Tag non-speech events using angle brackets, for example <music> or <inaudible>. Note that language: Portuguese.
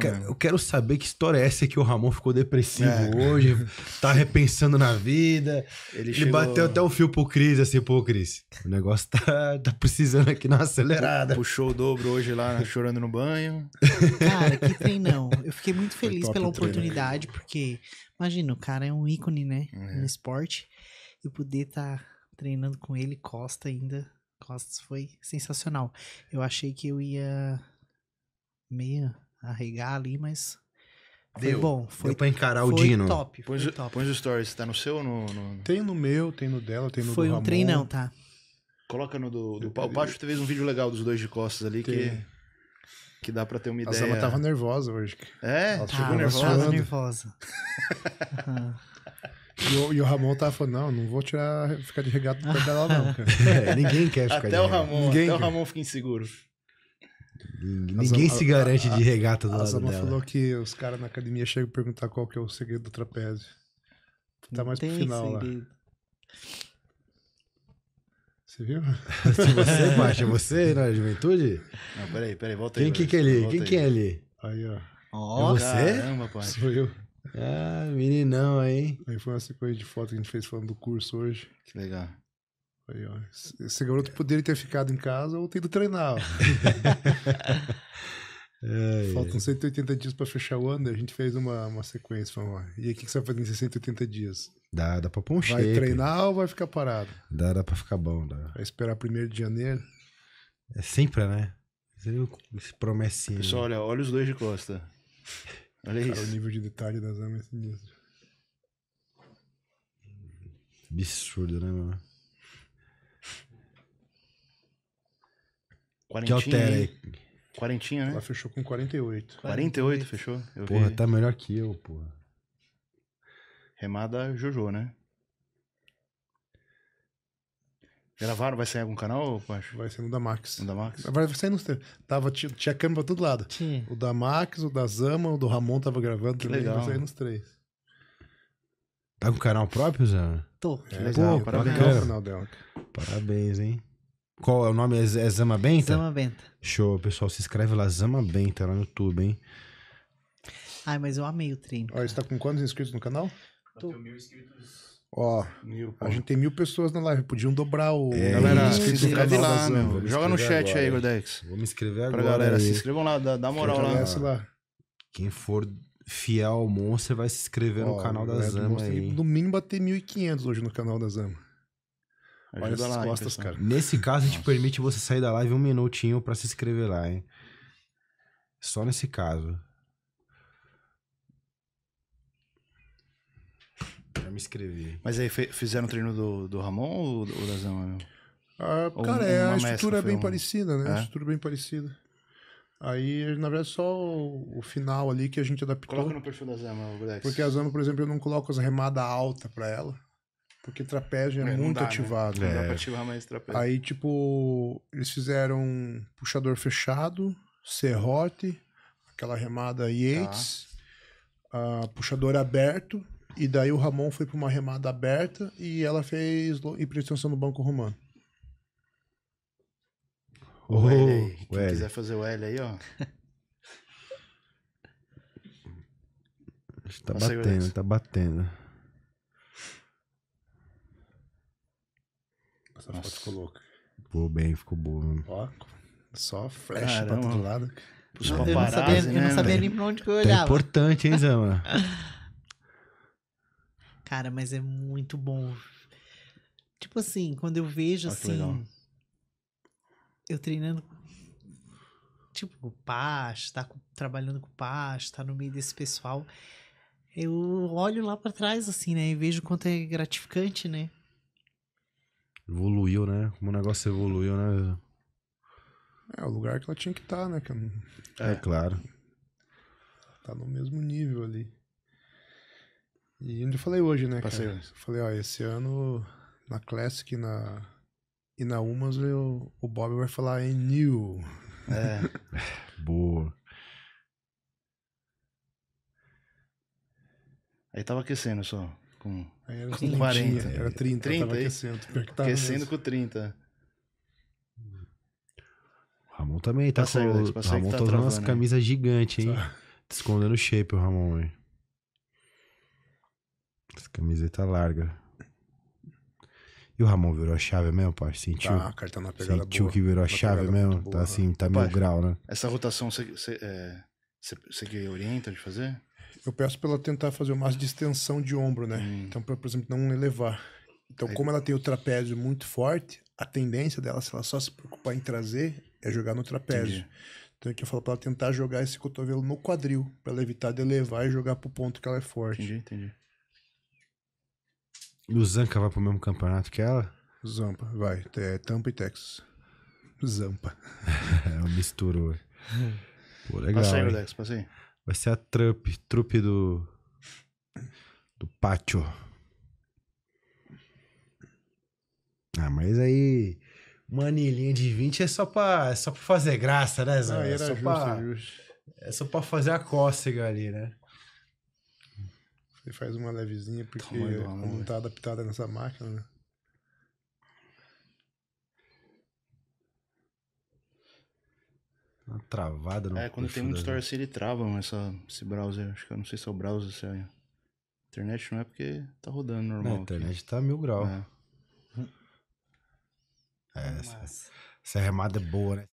Cara, Eu quero saber que história é essa que o Ramon ficou depressivo é. hoje, tá repensando na vida. Ele, Ele chegou... bateu até o fio pro Cris, assim, pô, Cris, o negócio tá, tá precisando aqui na acelerada. Puxou o dobro hoje lá, chorando no banho. Cara, que treinão. não. Eu fiquei muito feliz pela oportunidade, porque, imagina, o cara é um ícone, né, é. no esporte. E poder estar tá treinando com ele, Costa ainda. Costa foi sensacional. Eu achei que eu ia meia arregar ali, mas foi deu. bom. Foi, deu pra encarar o Dino. Top, põe foi top. Põe os stories. Tá no seu ou no, no, Tem no meu, tem no dela, tem no foi do Foi um treinão, tá? Coloca no do... do o Pacho fez um vídeo legal dos dois de costas ali tem. que... Que dá pra ter uma ideia. A Zama tava nervosa hoje. É? Ela tá, chegou nervosa. Tava nervosa. <laughs> E o, e o, Ramon tava falando, não, não vou tirar, ficar de regata do pé dela não, <laughs> cara. É, ninguém quer ficar até de regata. O Ramon, ninguém até quer. o Ramon fica inseguro. Ninguém se garante a, de regata do a lado Zama dela. falou que os caras na academia chegam a perguntar qual que é o segredo do trapézio. Tá mais Não pro final lá. Você viu? se <laughs> você, Baixa, <laughs> é você na juventude? Não, peraí, peraí, volta aí. Quem que, que é ali? Quem que é ali? Aí, ó. Oh, é você? Caramba, pai. Sou eu. Ah, meninão aí. Aí foi uma sequência de foto que a gente fez falando do curso hoje. Que legal. Aí, ó. Esse garoto poderia ter ficado em casa ou tendo treinado treinar. <laughs> É, é, Faltam é. 180 dias para fechar o ano, a gente fez uma, uma sequência. Falou, e aí, o que, você vai fazer nesses 180 dias? Dá, dá pra pôr um Vai shape. treinar ou vai ficar parado? Dá, dá pra ficar bom. Dá. Vai esperar primeiro de janeiro? É sempre, né? Você é viu esse promessinho. Pessoal, olha, olha os dois de costa. Olha Cara, isso. o nível de detalhe das armas é sinistro. Absurdo, né, mano? Quarentinha. Que altera aí. Quarentinha, né? Ela fechou com 48. 48, 48 fechou? Eu porra, vi. tá melhor que eu, porra. Remada Jojo, né? Gravaram? Vai sair algum canal, Pacho? Vai sair no da Max. No da Max? Vai, vai sair nos três. Tava, tinha, tinha câmera pra todo lado. Tinha. O da Max, o da Zama, o do Ramon tava gravando que também. Legal. Vai sair nos três. Tá com canal próprio, Zama? Tô. É, que é, legal, pô, tá parabéns. Parabéns, hein? Qual é o nome? É, é, Zama Benta? Zama Benta. Show, pessoal. Se inscreve lá, Zama Benta, lá no YouTube, hein? Ai, mas eu amei o treino. Ó, você tá com quantos inscritos no canal? Tô. Tô mil inscritos. Ó, mil, a gente tem mil pessoas na live. Podiam dobrar o. É, galera, se inscreve lá, meu. Né? Joga no chat agora. aí, Gordex. Vou me inscrever agora. Pra galera, aí. se inscrevam lá, dá, dá moral lá. lá. Quem for fiel ao Monster vai se inscrever Ó, no canal da Zama. aí. No mínimo bater 1.500 hoje no canal da Zama. Olha as costas, cara. Nesse caso, a gente Nossa. permite você sair da live um minutinho para se inscrever lá, hein? Só nesse caso. Já me inscrevi. Mas aí fizeram o treino do, do Ramon ou, do da Zama? Ah, cara, é, a estrutura é bem um... parecida, né? É? A estrutura é bem parecida. Aí, na verdade, só o, final ali que a gente adaptou. Coloca no perfil da Zama, Porque a Zama, por exemplo, eu não coloco as remadas alta para ela. Porque trapézio é, é muito dá, né? ativado. Né? Não é. dá pra ativar mais trapézio. Aí, tipo, eles fizeram puxador fechado, serrote, aquela remada Yates, tá. Ah, puxador aberto, e daí o Ramon foi pra uma remada aberta e ela fez hipertensão no banco romano. O L aí. Quem L. quiser fazer o L aí, ó. <laughs> tá Nossa, batendo, tá batendo. Essa Nossa. foto ficou louca. Ficou bem, ficou boa. Ó, só flash pra todo lado. Os eu, não sabia, né, eu não né, sabia nem pra onde que eu tá olhava. É importante, hein, Zama? <laughs> Cara, mas é muito bom. Tipo assim, quando eu vejo Olha, assim. Eu treinando. Tipo, com o Paz, tá trabalhando com o Paz, tá no meio desse pessoal. Eu olho lá para trás, assim, né? E vejo quanto é gratificante, né? Evoluiu, né? Como o negócio evoluiu, né? É, o lugar que ela tinha que estar, tá, né? que É, é, claro. Tá no mesmo nível ali. E onde eu falei hoje, né, Passei. cara? Eu falei, ó, esse ano na Classic na, e na Umas eu, o Bob vai falar em New. É. <laughs> Boa. Aí tava aquecendo só com, era com 30, 40. Né? Era 30, 30 tava é aquecendo. Aquecendo com 30. O Ramon também tá, tá com... o Ramon tá, usando umas camisas gigantes, hein? Tá. tá escondendo o shape, o Ramon, hein? Essa camiseta larga. E o Ramon virou a chave mesmo, pai? Sentiu? Tá, cara tá na pegada Sentiu boa, que virou a chave mesmo? Tá boa, tá assim, tá pai, mil grau, né? Essa rotação você é, orienta de fazer? Eu peço para ela tentar fazer o máximo de extensão de ombro, né? Hum. Então, pra, por exemplo, não elevar. Então, Aí... como ela tem o trapézio muito forte, a tendência dela, se ela só se preocupar em trazer, é jogar no trapézio. Entendi. Então, aqui é que eu falo para ela tentar jogar esse cotovelo no quadril, para ela evitar de elevar e jogar pro ponto que ela é forte. Entendi, entendi. E o Zanca vai pro mesmo campeonato que ela? Zampa, vai. É, Tampa e Texas. Zampa. <laughs> É, misturou. misturo. <laughs> Pô, legal. Passei, Dex, passei. Vai ser a trupe, trupe do. Do pátio. Ah, mas aí. Uma anilhinha de 20 é só pra, é só pra fazer graça, né, Zé? Ah, é, só justo, pra, é justo. é só pra fazer a cócega ali, né? Você faz uma levezinha porque não tá adaptada nessa máquina, né? Uma travada no É, quando tem muito storage assim, ele trava essa, esse browser. Acho que eu não sei se é o browser, se é. A internet não é porque tá rodando normal. Não, a internet aqui. tá mil grau. É. é essa, essa remada é boa, né?